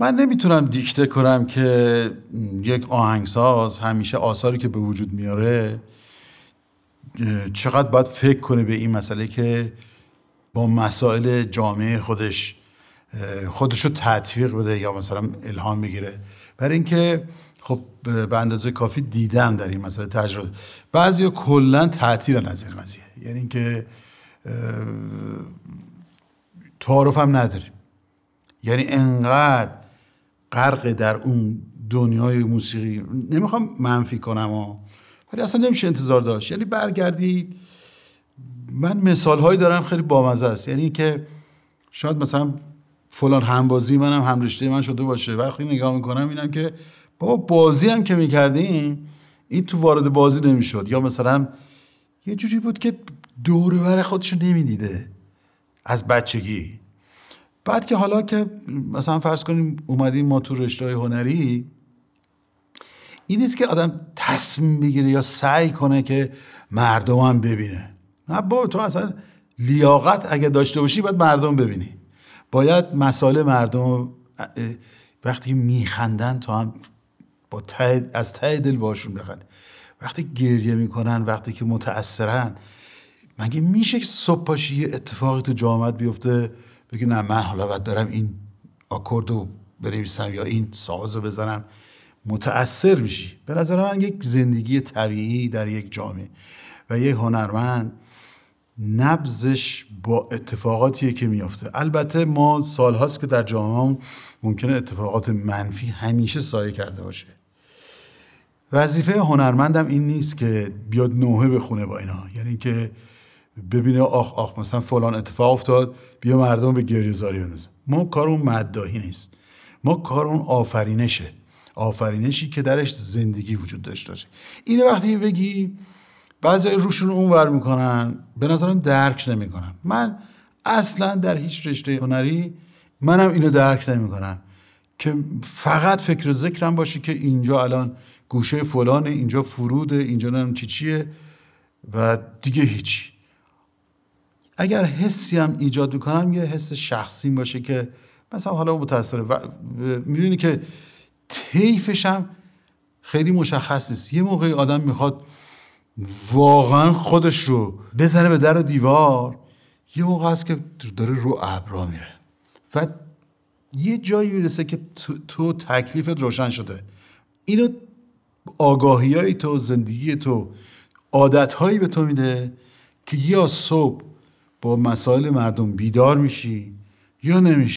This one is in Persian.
من نمیتونم دیکته کنم که یک آهنگساز همیشه آثاری که به وجود میاره چقدر باید فکر کنه به این مسئله که با مسائل جامعه خودش خودش رو بده یا مثلا الهام بگیره برای اینکه خب به اندازه کافی دیدم در این مسئله تجربه بعضی کلا تعطیلن از این قضیه یعنی اینکه تعارف هم نداریم یعنی انقدر غرق در اون دنیای موسیقی نمیخوام منفی کنم ولی اصلا نمیشه انتظار داشت یعنی برگردی من مثال هایی دارم خیلی بامزه است یعنی که شاید مثلا فلان همبازی منم هم همرشته من شده باشه وقتی نگاه میکنم اینم که بابا بازی هم که میکردیم این تو وارد بازی نمیشد یا مثلا یه جوری بود که دور بر خودشو نمیدیده از بچگی بعد که حالا که مثلا فرض کنیم اومدیم ما تو رشته های هنری این نیست که آدم تصمیم بگیره یا سعی کنه که مردم هم ببینه نه با تو اصلا لیاقت اگه داشته باشی باید مردم ببینی باید مسائل مردم وقتی میخندن تو هم با ته، از ته دل باشون بخند وقتی گریه میکنن وقتی که متاثرن، مگه میشه که صبح پاشی یه اتفاقی تو جامعت بیفته بگی نه من حالا باید برم این آکورد رو بنویسم یا این ساز رو بزنم متاثر میشی به نظر من یک زندگی طبیعی در یک جامعه و یک هنرمند نبزش با اتفاقاتیه که میافته البته ما سالهاست که در جامعه ممکنه اتفاقات منفی همیشه سایه کرده باشه وظیفه هنرمندم این نیست که بیاد نوحه بخونه با اینا یعنی که ببینه آخ آخ مثلا فلان اتفاق افتاد بیا مردم به گریه زاری ما ما اون مدداهی نیست ما اون آفرینشه آفرینشی که درش زندگی وجود داشته باشه اینه وقتی بگی بعضی روشون اونور میکنن به نظرم درک نمیکنن من اصلا در هیچ رشته هنری منم اینو درک نمیکنم که فقط فکر ذکرم باشه که اینجا الان گوشه فلانه اینجا فروده اینجا نم چی چیه و دیگه هیچی اگر حسی هم ایجاد میکنم یه حس شخصی باشه که مثلا حالا متاثره و میدونی که تیفش هم خیلی مشخص نیست یه موقعی آدم میخواد واقعا خودش رو بزنه به در و دیوار یه موقع هست که داره رو ابرا میره و یه جایی میرسه که تو, تو تکلیفت روشن شده اینو آگاهی های تو زندگی تو عادت هایی به تو میده که یا صبح با مسائل مردم بیدار میشی یا نمیشی